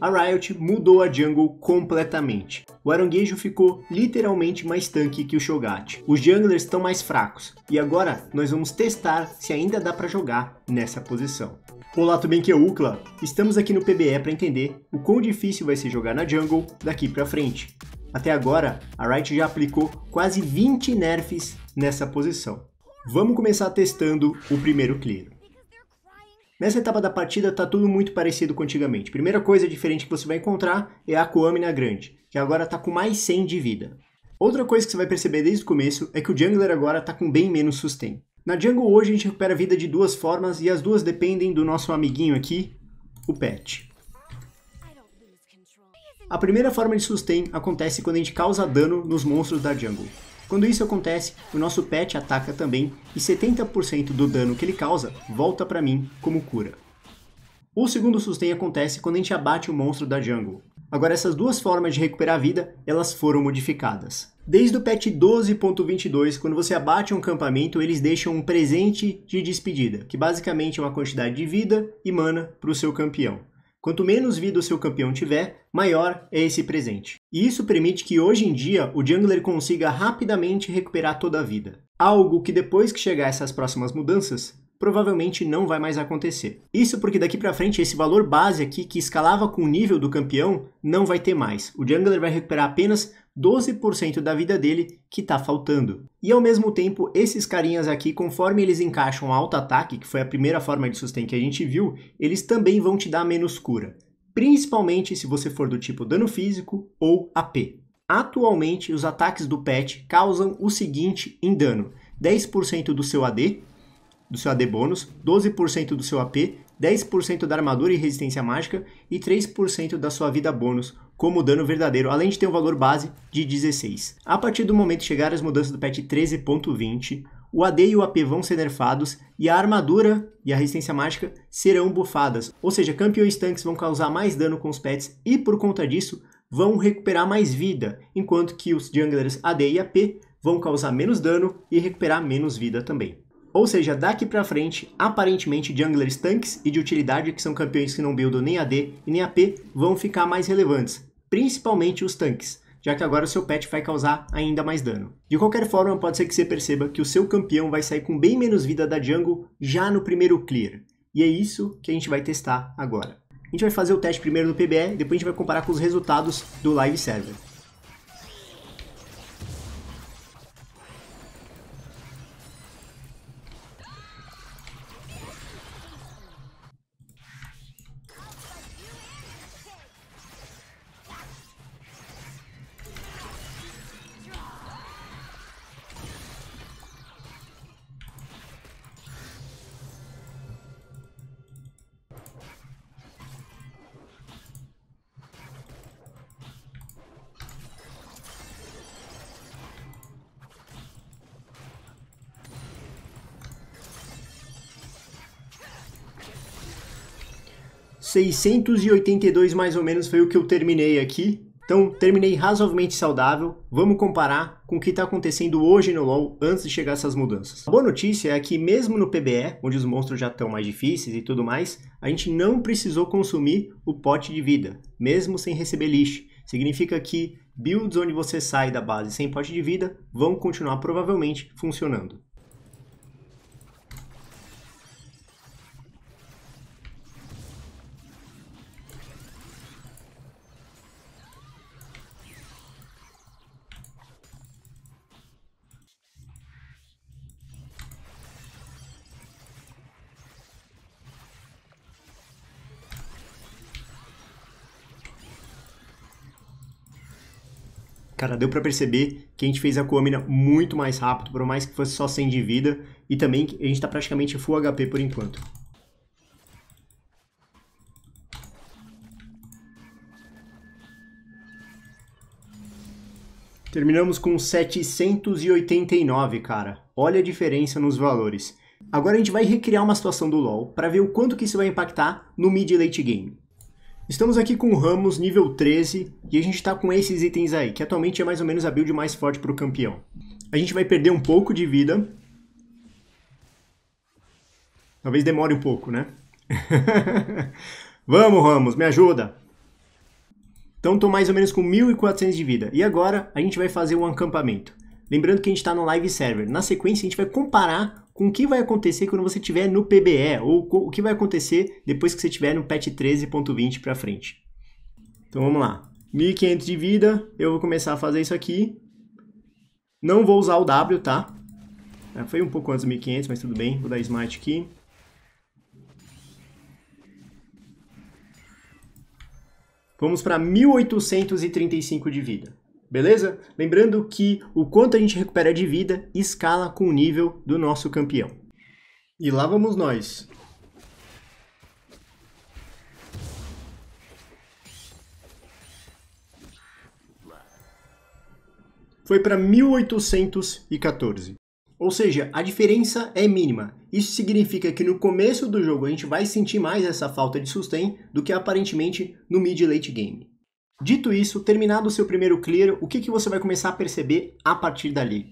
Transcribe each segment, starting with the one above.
a Riot mudou a jungle completamente. O Aranguejo ficou literalmente mais tanque que o Shogat. Os junglers estão mais fracos, e agora nós vamos testar se ainda dá para jogar nessa posição. Olá, tudo bem? Que é Ucla? Estamos aqui no PBE para entender o quão difícil vai ser jogar na jungle daqui para frente. Até agora, a Riot já aplicou quase 20 nerfs nessa posição. Vamos começar testando o primeiro clear. Nessa etapa da partida está tudo muito parecido com antigamente. Primeira coisa diferente que você vai encontrar é a Kuamina Grande, que agora está com mais 100 de vida. Outra coisa que você vai perceber desde o começo é que o Jungler agora está com bem menos sustain. Na Jungle hoje a gente recupera vida de duas formas e as duas dependem do nosso amiguinho aqui, o Pet. A primeira forma de sustain acontece quando a gente causa dano nos monstros da Jungle. Quando isso acontece, o nosso pet ataca também e 70% do dano que ele causa volta para mim como cura. O segundo sustain acontece quando a gente abate o monstro da jungle. Agora essas duas formas de recuperar a vida, elas foram modificadas. Desde o patch 12.22, quando você abate um campamento, eles deixam um presente de despedida, que basicamente é uma quantidade de vida e mana para o seu campeão. Quanto menos vida o seu campeão tiver, maior é esse presente. E isso permite que hoje em dia o jungler consiga rapidamente recuperar toda a vida. Algo que depois que chegar essas próximas mudanças, provavelmente não vai mais acontecer. Isso porque daqui para frente esse valor base aqui que escalava com o nível do campeão não vai ter mais. O jungler vai recuperar apenas 12% da vida dele que está faltando. E ao mesmo tempo, esses carinhas aqui, conforme eles encaixam alto ataque, que foi a primeira forma de sustain que a gente viu, eles também vão te dar menos cura. Principalmente se você for do tipo dano físico ou AP. Atualmente, os ataques do pet causam o seguinte em dano: 10% do seu AD, do seu AD bônus, 12% do seu AP, 10% da armadura e resistência mágica e 3% da sua vida bônus como dano verdadeiro, além de ter um valor base de 16. A partir do momento de chegar as mudanças do patch 13.20, o AD e o AP vão ser nerfados e a armadura e a resistência mágica serão bufadas, ou seja, campeões tanques vão causar mais dano com os pets e por conta disso vão recuperar mais vida, enquanto que os junglers AD e AP vão causar menos dano e recuperar menos vida também. Ou seja, daqui para frente, aparentemente junglers tanques e de utilidade que são campeões que não buildam nem AD e nem AP vão ficar mais relevantes, principalmente os tanques, já que agora o seu pet vai causar ainda mais dano. De qualquer forma, pode ser que você perceba que o seu campeão vai sair com bem menos vida da jungle já no primeiro clear. E é isso que a gente vai testar agora. A gente vai fazer o teste primeiro no PBE, depois a gente vai comparar com os resultados do live server. 682 mais ou menos foi o que eu terminei aqui. Então, terminei razoavelmente saudável. Vamos comparar com o que está acontecendo hoje no LoL antes de chegar essas mudanças. A boa notícia é que mesmo no PBE, onde os monstros já estão mais difíceis e tudo mais, a gente não precisou consumir o pote de vida, mesmo sem receber lixo. Significa que builds onde você sai da base sem pote de vida vão continuar provavelmente funcionando. cara, deu para perceber que a gente fez a Kuamina muito mais rápido, por mais que fosse só 100 de vida, e também a gente tá praticamente full HP por enquanto. Terminamos com 789, cara. Olha a diferença nos valores. Agora a gente vai recriar uma situação do LoL para ver o quanto que isso vai impactar no mid late game. Estamos aqui com o Ramos nível 13 e a gente está com esses itens aí, que atualmente é mais ou menos a build mais forte para o campeão. A gente vai perder um pouco de vida. Talvez demore um pouco, né? Vamos, Ramos, me ajuda! Então estou mais ou menos com 1.400 de vida. E agora a gente vai fazer um acampamento. Lembrando que a gente está no live server. Na sequência a gente vai comparar com o que vai acontecer quando você estiver no PBE, ou o que vai acontecer depois que você estiver no patch 13.20 para frente. Então vamos lá. 1500 de vida, eu vou começar a fazer isso aqui. Não vou usar o W, tá? É, foi um pouco antes do 1500, mas tudo bem. Vou dar smite aqui. Vamos para 1835 de vida beleza? Lembrando que o quanto a gente recupera de vida escala com o nível do nosso campeão. E lá vamos nós. Foi para 1814. Ou seja, a diferença é mínima. Isso significa que no começo do jogo a gente vai sentir mais essa falta de sustain do que aparentemente no mid late game. Dito isso, terminado o seu primeiro clear, o que, que você vai começar a perceber a partir dali?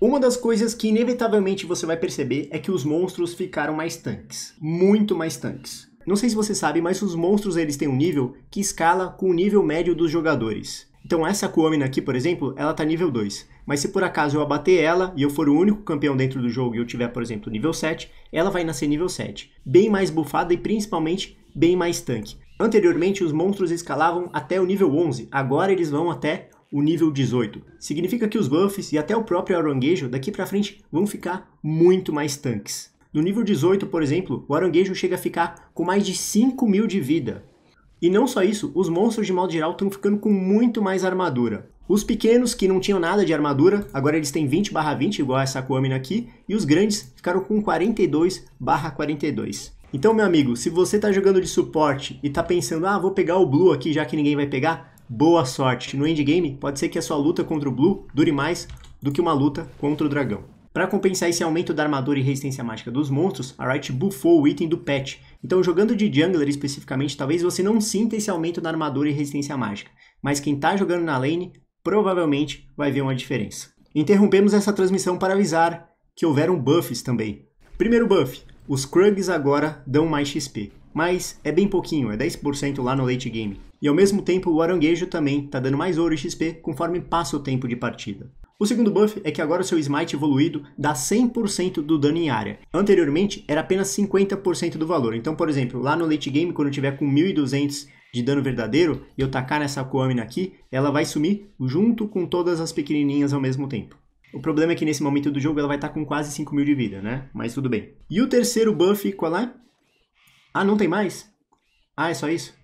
Uma das coisas que inevitavelmente você vai perceber é que os monstros ficaram mais tanques, muito mais tanques. Não sei se você sabe, mas os monstros eles têm um nível que escala com o nível médio dos jogadores. Então essa Kuomina aqui, por exemplo, ela tá nível 2. Mas se por acaso eu abater ela e eu for o único campeão dentro do jogo e eu tiver, por exemplo, nível 7, ela vai nascer nível 7. Bem mais bufada e principalmente bem mais tanque. Anteriormente, os monstros escalavam até o nível 11, agora eles vão até o nível 18. Significa que os buffs e até o próprio aranguejo daqui para frente vão ficar muito mais tanques. No nível 18, por exemplo, o aranguejo chega a ficar com mais de 5 mil de vida. E não só isso, os monstros de modo geral estão ficando com muito mais armadura. Os pequenos, que não tinham nada de armadura, agora eles têm 20 barra 20, igual essa Aquamina aqui, e os grandes ficaram com 42 barra 42. Então, meu amigo, se você está jogando de suporte e está pensando, ah, vou pegar o Blue aqui já que ninguém vai pegar, boa sorte. No endgame, pode ser que a sua luta contra o Blue dure mais do que uma luta contra o dragão. Para compensar esse aumento da armadura e resistência mágica dos monstros, a Riot buffou o item do pet. Então, jogando de jungler especificamente, talvez você não sinta esse aumento da armadura e resistência mágica. Mas quem está jogando na lane, provavelmente vai ver uma diferença. Interrompemos essa transmissão para avisar que houveram buffs também. Primeiro buff, os Krugs agora dão mais XP, mas é bem pouquinho, é 10% lá no late game. E ao mesmo tempo o Aranguejo também está dando mais ouro e XP conforme passa o tempo de partida. O segundo buff é que agora seu Smite evoluído dá 100% do dano em área. Anteriormente era apenas 50% do valor. Então, por exemplo, lá no late game, quando eu tiver com 1200 de dano verdadeiro e eu tacar nessa coamina aqui, ela vai sumir junto com todas as pequenininhas ao mesmo tempo. O problema é que nesse momento do jogo ela vai estar tá com quase 5 mil de vida, né? Mas tudo bem. E o terceiro buff, qual é? Ah, não tem mais? Ah, é só isso?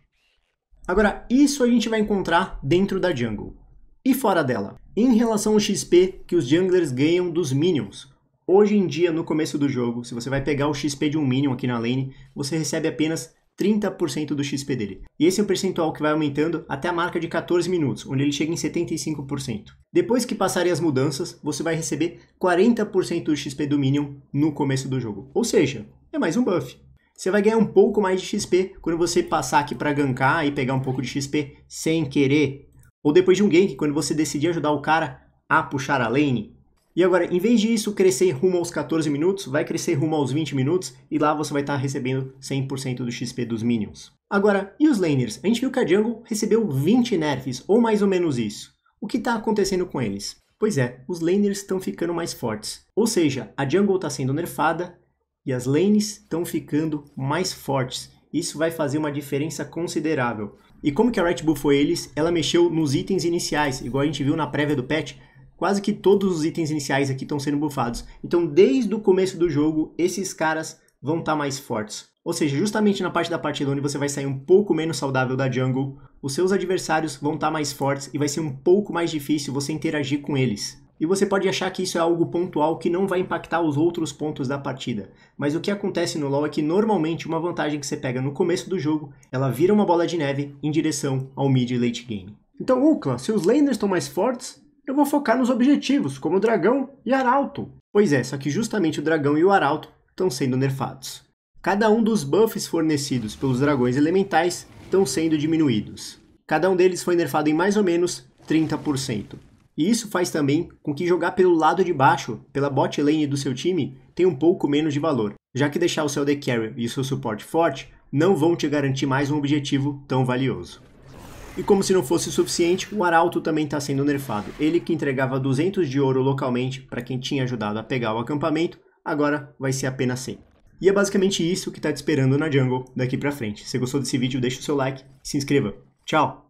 Agora, isso a gente vai encontrar dentro da jungle. E fora dela? Em relação ao XP que os junglers ganham dos minions. Hoje em dia, no começo do jogo, se você vai pegar o XP de um minion aqui na lane, você recebe apenas 30% do XP dele. E esse é um percentual que vai aumentando até a marca de 14 minutos, onde ele chega em 75%. Depois que passarem as mudanças, você vai receber 40% do XP do Minion no começo do jogo. Ou seja, é mais um buff. Você vai ganhar um pouco mais de XP quando você passar aqui para gankar e pegar um pouco de XP sem querer. Ou depois de um gank, quando você decidir ajudar o cara a puxar a lane, e agora, em vez disso crescer rumo aos 14 minutos, vai crescer rumo aos 20 minutos e lá você vai estar tá recebendo 100% do XP dos Minions. Agora, e os laners? A gente viu que a Jungle recebeu 20 nerfs, ou mais ou menos isso. O que está acontecendo com eles? Pois é, os laners estão ficando mais fortes. Ou seja, a Jungle está sendo nerfada e as lanes estão ficando mais fortes. Isso vai fazer uma diferença considerável. E como que a Red Bull foi eles? Ela mexeu nos itens iniciais, igual a gente viu na prévia do patch, quase que todos os itens iniciais aqui estão sendo bufados. Então, desde o começo do jogo, esses caras vão estar tá mais fortes. Ou seja, justamente na parte da partida onde você vai sair um pouco menos saudável da jungle, os seus adversários vão estar tá mais fortes e vai ser um pouco mais difícil você interagir com eles. E você pode achar que isso é algo pontual que não vai impactar os outros pontos da partida. Mas o que acontece no LoL é que normalmente uma vantagem que você pega no começo do jogo, ela vira uma bola de neve em direção ao mid e late game. Então, Ukla, se os laners estão mais fortes, eu vou focar nos objetivos, como o Dragão e Arauto. Pois é, só que justamente o Dragão e o Arauto estão sendo nerfados. Cada um dos buffs fornecidos pelos dragões elementais estão sendo diminuídos. Cada um deles foi nerfado em mais ou menos 30%. E isso faz também com que jogar pelo lado de baixo, pela bot lane do seu time, tenha um pouco menos de valor, já que deixar o seu AD Carry e o seu suporte forte não vão te garantir mais um objetivo tão valioso. E como se não fosse suficiente, o Arauto também está sendo nerfado. Ele que entregava 200 de ouro localmente para quem tinha ajudado a pegar o acampamento, agora vai ser apenas 100. E é basicamente isso que está te esperando na Jungle daqui para frente. Se gostou desse vídeo, deixa o seu like e se inscreva. Tchau!